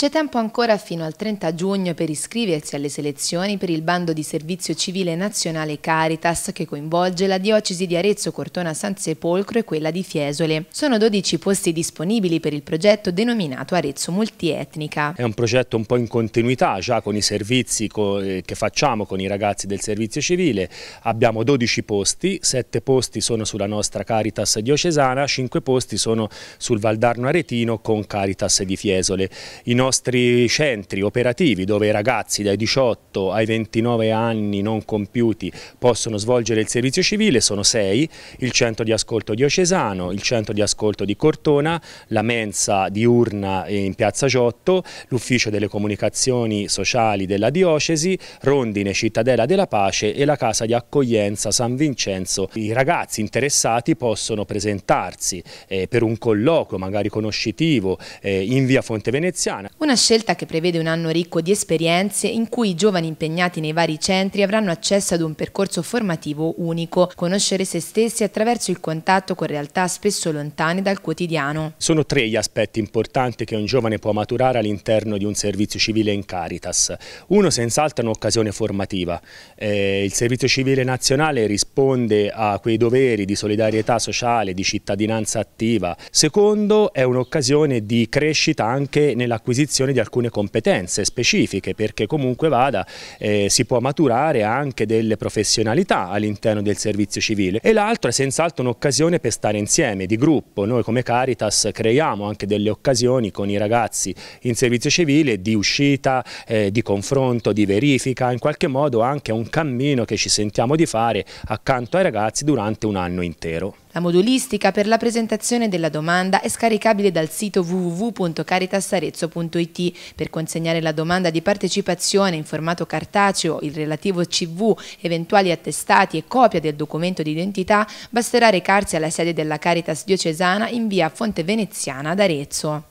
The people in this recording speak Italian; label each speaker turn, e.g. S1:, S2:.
S1: C'è tempo ancora fino al 30 giugno per iscriversi alle selezioni per il bando di servizio civile nazionale Caritas che coinvolge la diocesi di Arezzo, Cortona San Sepolcro e quella di Fiesole. Sono 12 posti disponibili per il progetto denominato Arezzo Multietnica.
S2: È un progetto un po' in continuità già con i servizi eh, che facciamo con i ragazzi del servizio civile. Abbiamo 12 posti, 7 posti sono sulla nostra Caritas diocesana, 5 posti sono sul Valdarno Aretino con Caritas di Fiesole. I nostri nostri centri operativi dove i ragazzi dai 18 ai 29 anni non compiuti possono svolgere il servizio civile sono sei, il centro di ascolto diocesano, il centro di ascolto di Cortona, la mensa diurna in piazza Giotto, l'ufficio delle comunicazioni sociali della diocesi, Rondine Cittadella della Pace e la casa di accoglienza San Vincenzo. I ragazzi interessati possono presentarsi eh, per un colloquio magari conoscitivo eh, in via Fonte Veneziana.
S1: Una scelta che prevede un anno ricco di esperienze in cui i giovani impegnati nei vari centri avranno accesso ad un percorso formativo unico, conoscere se stessi attraverso il contatto con realtà spesso lontane dal quotidiano.
S2: Sono tre gli aspetti importanti che un giovane può maturare all'interno di un servizio civile in Caritas. Uno senz'altro è un'occasione formativa. Eh, il servizio civile nazionale risponde a quei doveri di solidarietà sociale, di cittadinanza attiva. Secondo è un'occasione di crescita anche nell'acquisizione acquisizione di alcune competenze specifiche perché comunque vada eh, si può maturare anche delle professionalità all'interno del servizio civile e l'altro è senz'altro un'occasione per stare insieme di gruppo, noi come Caritas creiamo anche delle occasioni con i ragazzi in servizio civile di uscita, eh, di confronto, di verifica, in qualche modo anche un cammino che ci sentiamo di fare accanto ai ragazzi durante un anno intero.
S1: La modulistica per la presentazione della domanda è scaricabile dal sito www.caritasarezzo.it. Per consegnare la domanda di partecipazione in formato cartaceo, il relativo CV, eventuali attestati e copia del documento d'identità, basterà recarsi alla sede della Caritas diocesana in via Fonte Veneziana ad Arezzo.